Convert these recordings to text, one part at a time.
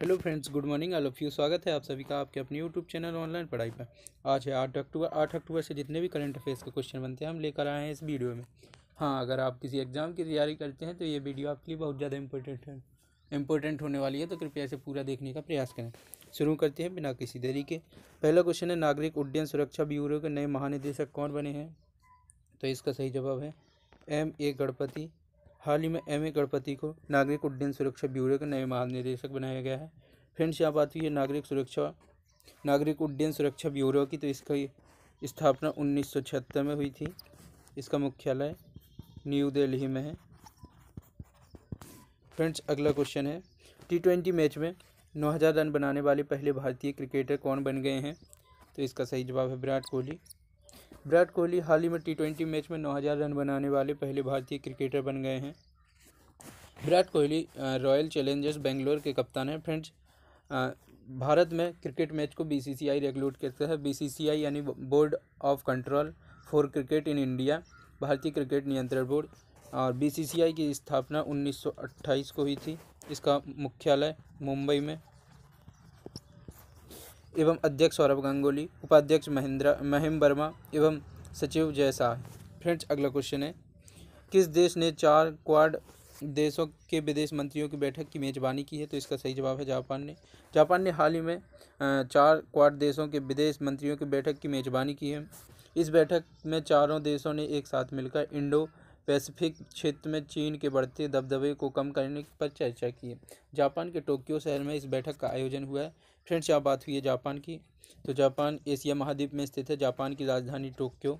hello friends good morning all of you स्वागत है आप सभी का आपके अपने यूट्यूब चैनल ऑनलाइन पढ़ाई पर आज है आठ अक्टूबर आठ अक्टूबर से जितने भी करंट अफेयर्स के क्वेश्चन बनते हैं हम लेकर आए हैं इस वीडियो में हाँ अगर आप किसी एग्ज़ाम की तैयारी करते हैं तो ये वीडियो आपके लिए बहुत ज़्यादा इंपॉर्टेंट है इंपॉर्टेंट होने वाली है तो कृपया इसे पूरा देखने का प्रयास करें शुरू करते हैं बिना किसी देरी के पहला क्वेश्चन है नागरिक उड्डयन सुरक्षा ब्यूरो के नए महानिदेशक कौन बने हैं तो इसका सही जवाब है एम ए गणपति हाल ही में एम ए गणपति को नागरिक उड्डयन सुरक्षा ब्यूरो के नए महानिदेशक बनाया गया है फ्रेंड्स यहाँ बात हुई है नागरिक सुरक्षा नागरिक उड्डयन सुरक्षा ब्यूरो की तो इसकी स्थापना उन्नीस में हुई थी इसका मुख्यालय न्यू दिल्ली में है फ्रेंड्स अगला क्वेश्चन है टी ट्वेंटी मैच में हज़ार रन बनाने वाले पहले भारतीय क्रिकेटर कौन बन गए हैं तो इसका सही जवाब है विराट कोहली विराट कोहली हाल ही में टी ट्वेंटी मैच में 9000 रन बनाने वाले पहले भारतीय क्रिकेटर बन गए हैं विराट कोहली रॉयल चैलेंजर्स बेंगलोर के कप्तान हैं फ्रेंड्स भारत में क्रिकेट मैच को बीसीसीआई रेगुलेट करता है बीसीसीआई यानी board of control for cricket in India भारतीय क्रिकेट नियंत्रण बोर्ड और बीसीसीआई की स्थापना 1928 को हुई थी इसका मुख्यालय मुंबई में एवं अध्यक्ष सौरभ गंगोली उपाध्यक्ष महेंद्र महिम वर्मा एवं सचिव जय शाह फ्रेंड्स अगला क्वेश्चन है किस देश ने चार क्वाड देशों के विदेश मंत्रियों की बैठक की मेज़बानी की है तो इसका सही जवाब है जापान ने जापान ने हाल ही में चार क्वाड देशों के विदेश मंत्रियों की बैठक की मेज़बानी की है इस बैठक में चारों देशों ने एक साथ मिलकर इंडो पैसिफिक क्षेत्र में चीन के बढ़ते दबदबे को कम करने पर चर्चा की है जापान के टोक्यो शहर में इस बैठक का आयोजन हुआ है फ्रेंड्स यहाँ बात हुई है जापान की तो जापान एशिया महाद्वीप में स्थित है जापान की राजधानी टोक्यो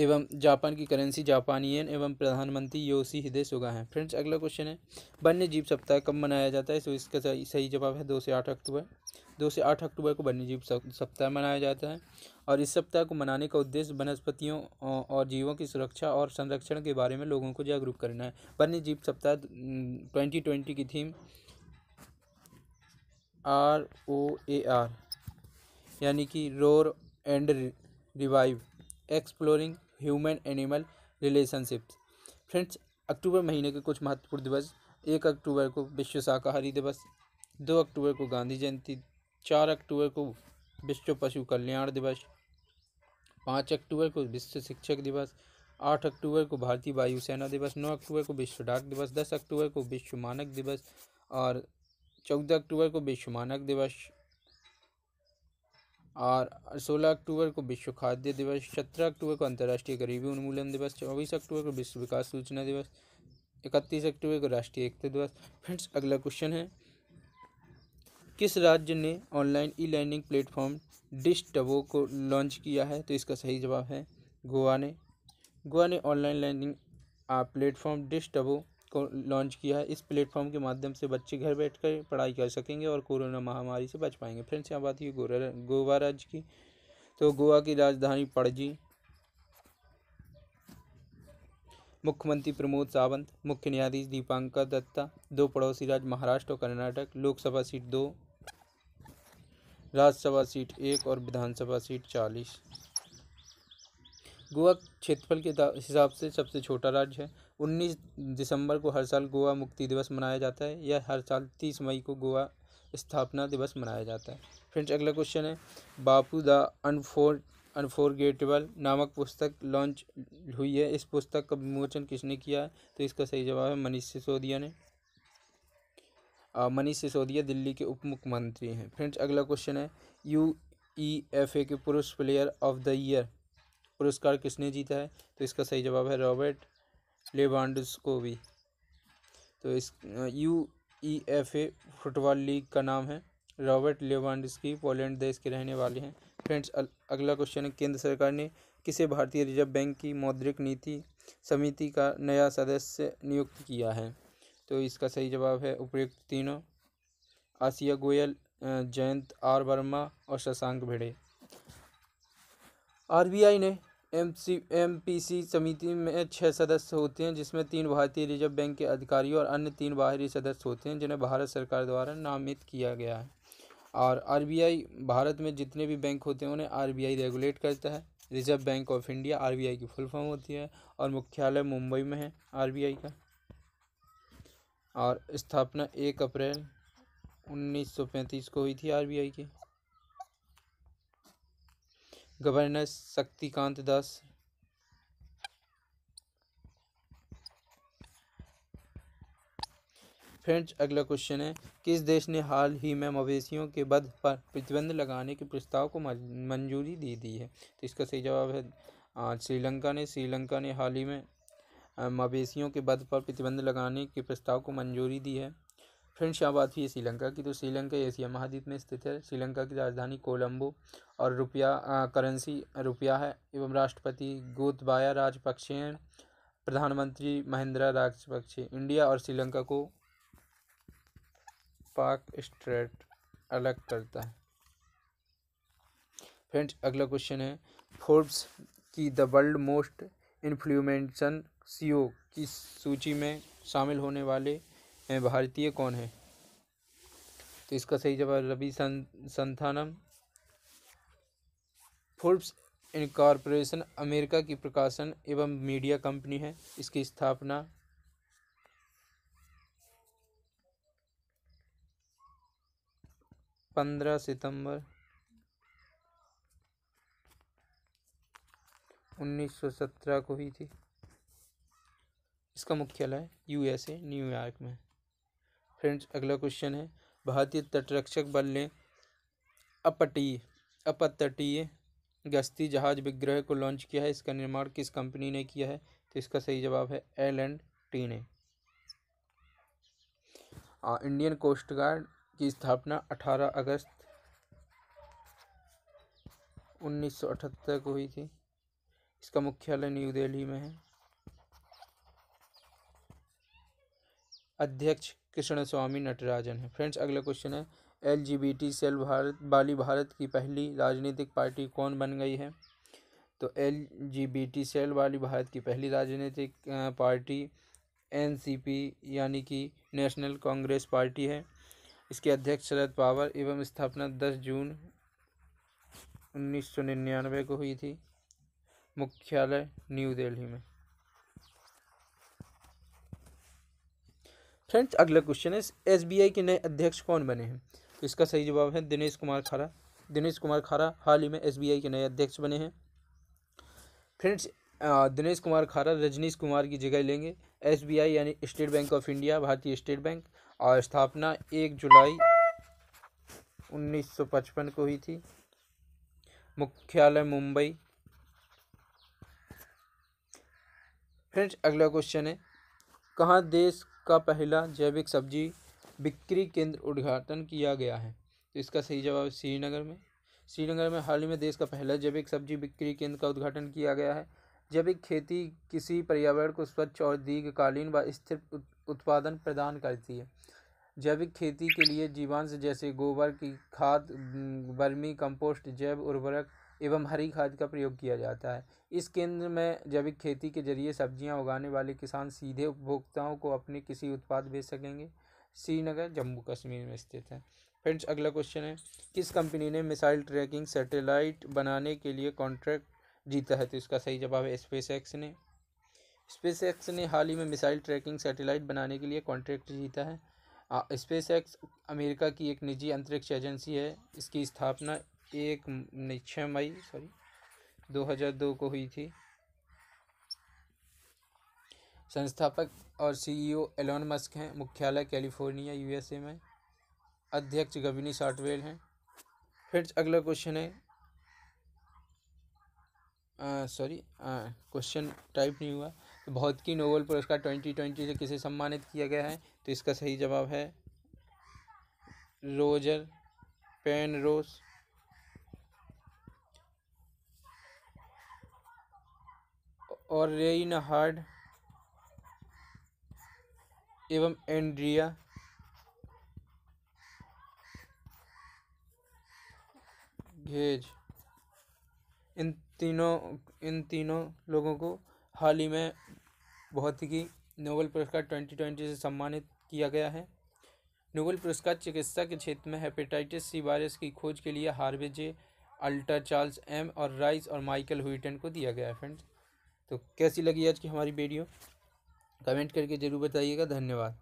एवं जापान की करेंसी जापानियन एवं प्रधानमंत्री योशी हिदे सुगा हैं फ्रेंड्स अगला क्वेश्चन है वन्य जीव सप्ताह कब मनाया जाता है सो तो इसका सही जवाब है दो से आठ अक्टूबर दो से आठ अक्टूबर को वन्य जीव सप्ताह मनाया जाता है और इस सप्ताह को मनाने का उद्देश्य वनस्पतियों और जीवों की सुरक्षा और संरक्षण के बारे में लोगों को जागरूक करना है वन्य जीव सप्ताह ट्वेंटी ट्वेंटी की theme R O A R यानी कि roar and revive exploring human animal relationships friends अक्टूबर महीने के कुछ महत्वपूर्ण दिवस एक अक्टूबर को विश्व शाकाहारी दिवस दो अक्टूबर को गांधी जयंती चार अक्टूबर को विश्व पशु कल्याण दिवस पाँच अक्टूबर को विश्व शिक्षक दिवस आठ अक्टूबर को भारतीय वायुसेना दिवस नौ अक्टूबर को विश्व डाक दिवस दस अक्टूबर को विश्व मानक दिवस और चौदह अक्टूबर को विश्व मानक दिवस और 16 अक्टूबर को विश्व खाद्य दिवस सत्रह अक्टूबर को अंतर्राष्ट्रीय गरीबी उन्मूलन दिवस चौबीस अक्टूबर को विश्व विकास सूचना दिवस इकतीस अक्टूबर को राष्ट्रीय एकता दिवस फ्रेंड्स अगला क्वेश्चन है किस राज्य ने ऑनलाइन ई लर्निंग प्लेटफॉर्म डिश टबो को लॉन्च किया है तो इसका सही जवाब है गोवा ने गोवा ने ऑनलाइन लर्निंग प्लेटफॉर्म डिश टबो को लॉन्च किया है इस प्लेटफॉर्म के माध्यम से बच्चे घर बैठकर पढ़ाई कर सकेंगे और कोरोना महामारी से बच पाएंगे फ्रेंड्स यहाँ बात की गोवा राज्य की तो गोवा की राजधानी पणजी मुख्यमंत्री प्रमोद सावंत मुख्य न्यायाधीश दीपांकर दत्ता दो पड़ोसी राज्य महाराष्ट्र और कर्नाटक लोकसभा सीट दो राज्यसभा सीट एक और विधानसभा सीट चालीस गोवा क्षेत्रफल के हिसाब से सबसे छोटा राज्य है उन्नीस दिसंबर को हर साल गोवा मुक्ति दिवस मनाया जाता है या हर साल तीस मई को गोवा स्थापना दिवस मनाया जाता है फ्रेंड्स अगला क्वेश्चन है बापू द अनफोर अनफोरगेटेबल नामक पुस्तक लॉन्च हुई है इस पुस्तक का विमोचन किसने किया है तो इसका सही जवाब है मनीष सिसोदिया ने मनीष सिसोदिया दिल्ली के उप मुख्यमंत्री हैं फ्रेंड्स अगला क्वेश्चन है यू ई एफ ए के पुरुष प्लेयर ऑफ द ईयर पुरस्कार किसने जीता है तो इसका सही जवाब है रॉबर्ट भी तो इस U E F A football league का नाम है रॉबर्ट लेवांडस्की पोलैंड देश के रहने वाले हैं फ्रेंड्स अगला क्वेश्चन है केंद्र सरकार ने किसे भारतीय रिजर्व बैंक की मौद्रिक नीति समिति का नया सदस्य नियुक्त किया है तो इसका सही जवाब है उपयुक्त तीनों आसिया गोयल जयंत आर वर्मा और शशांक भिड़े आरबीआई ने M C M P C समिति में छः सदस्य होते हैं जिसमें तीन भारतीय रिजर्व बैंक के अधिकारी और अन्य तीन बाहरी सदस्य होते हैं जिन्हें भारत सरकार द्वारा नामित किया गया है और आरबीआई भारत में जितने भी बैंक होते हैं उन्हें आरबीआई रेगुलेट करता है Reserve Bank of India RBI की फुल फॉर्म होती है और मुख्यालय मुंबई में है आई का और स्थापना एक अप्रैल पैंतीस को हुई थी आई की गवर्नर शक्तिकांत दास फ्रेंड्स अगला क्वेश्चन है किस देश ने हाल ही में मवेशियों के बद पर प्रतिबंध लगाने के प्रस्ताव को मंजूरी दे दी है तो इसका सही जवाब है श्रीलंका ने श्रीलंका ने हाल ही में मवेशियों के वध पर प्रतिबंध लगाने के प्रस्ताव को मंजूरी दी है फ्रेंड यहाँ बात हुई श्रीलंका की तो श्रीलंका एशिया महाद्वीप में स्थित है श्रीलंका की राजधानी कोलंबो और रुपया करेंसी रुपया है एवं राष्ट्रपति गोतबाया राजपक्षे हैं प्रधानमंत्री महिंद्रा राजपक्षे इंडिया और श्रीलंका को पाक स्ट्रेट अलग करता है फ्रेंड्स अगला क्वेश्चन है फोर्ब्स की द वर्ल्ड मोस्ट इन्फ्लुमेंसन सी की सूची में शामिल होने वाले भारतीय कौन है तो इसका सही जवाब रवि सं संथानम फोर्ब्स इनकॉर्पोरेशन अमेरिका की प्रकाशन एवं मीडिया कंपनी है इसकी स्थापना पंद्रह सितंबर उन्नीस सौ सत्रह को हुई थी इसका मुख्यालय यूएसए न्यूयॉर्क में फ्रेंड्स अगला क्वेश्चन है भारतीय तटरक्षक बल ने अपटीय अपतटीय गश्ती जहाज विग्रह को लॉन्च किया है इसका निर्माण किस कंपनी ने किया है तो इसका सही जवाब है एल एंड टी ने इंडियन कोस्ट गार्ड की स्थापना 18 अगस्त 1978 को हुई थी इसका मुख्यालय न्यू दिल्ली में है अध्यक्ष कृष्ण स्वामी नटराजन है फ्रेंड्स अगला क्वेश्चन है टी सेल भारत बाली भारत की पहली राजनीतिक पार्टी कौन बन गई है तो टी सेल वाली भारत की पहली राजनीतिक पार्टी पी यानी कि नेशनल कांग्रेस पार्टी है इसके अध्यक्ष शरद पावर एवं स्थापना दस जून उन्नीस सौ निन्यानवे को हुई थी मुख्यालय न्यू दिल्ली में फ्रेंड्स अगला क्वेश्चन है एसबीआई के नए अध्यक्ष कौन बने हैं तो इसका सही जवाब है दिनेश कुमार खारा दिनेश कुमार खारा हाल ही में एसबीआई के नए अध्यक्ष बने हैं फ्रेंड्स दिनेश कुमार खारा रजनीश कुमार की जगह लेंगे एसबीआई यानी स्टेट बैंक ऑफ इंडिया भारतीय स्टेट बैंक और स्थापना एक जुलाई पचपन को हुई थी मुख्यालय मुंबई फ्रेंड्स अगला क्वेश्चन है कहाँ देश का पहला जैविक सब्जी बिक्री केंद्र उद्घाटन किया गया है तो इसका सही जवाब श्रीनगर में श्रीनगर में हाल ही में देश का पहला जैविक सब्जी बिक्री केंद्र का उद्घाटन किया गया है जैविक खेती किसी पर्यावरण को स्वच्छ और दीर्घकालीन व स्थिर उत्पादन प्रदान करती है जैविक खेती के लिए जीवांश जैसे गोबर की खाद वर्मी कंपोस्ट जैव उर्वरक एवं हरी खाद का प्रयोग किया जाता है इस केंद्र में जैविक खेती के जरिए सब्जियां उगाने वाले किसान सीधे उपभोक्ताओं को अपने किसी उत्पाद भेज सकेंगे श्रीनगर जम्मू कश्मीर में स्थित है फ्रेंड्स अगला क्वेश्चन है किस कंपनी ने मिसाइल ट्रैकिंग सैटेलाइट बनाने के लिए कॉन्ट्रैक्ट जीता है तो इसका सही जवाब है स्पेस एक्स ने स्पेस एक्स ने हाल ही में मिसाइल ट्रैकिंग सैटेलाइट बनाने के लिए कॉन्ट्रैक्ट जीता है स्पेस एक्स अमेरिका की एक निजी अंतरिक्ष एजेंसी है इसकी स्थापना एक नहीं छः मई सॉरी 2002 को हुई थी संस्थापक और सीईओ एलोन मस्क हैं मुख्यालय कैलिफोर्निया यूएसए में अध्यक्ष गविनी साटवेल हैं फिर अगला क्वेश्चन है सॉरी क्वेश्चन टाइप नहीं हुआ तो बहुत की नोबेल पुरस्कार ट्वेंटी ट्वेंटी से किसे सम्मानित किया गया है तो इसका सही जवाब है रोजर पेन रोस और रेइन हार्ड एवं एंड्रिया घेज इन तीनों इन तीनों लोगों को हाल ही में भौतिकी नोबेल पुरस्कार ट्वेंटी ट्वेंटी से सम्मानित किया गया है नोबेल पुरस्कार चिकित्सा के क्षेत्र में हेपेटाइटिस सी वायरस की खोज के लिए हार्वे जे चार्ल्स एम और राइस और माइकल हुईटन को दिया गया है फ्रेंड्स तो कैसी लगी आज की हमारी वीडियो कमेंट करके ज़रूर बताइएगा धन्यवाद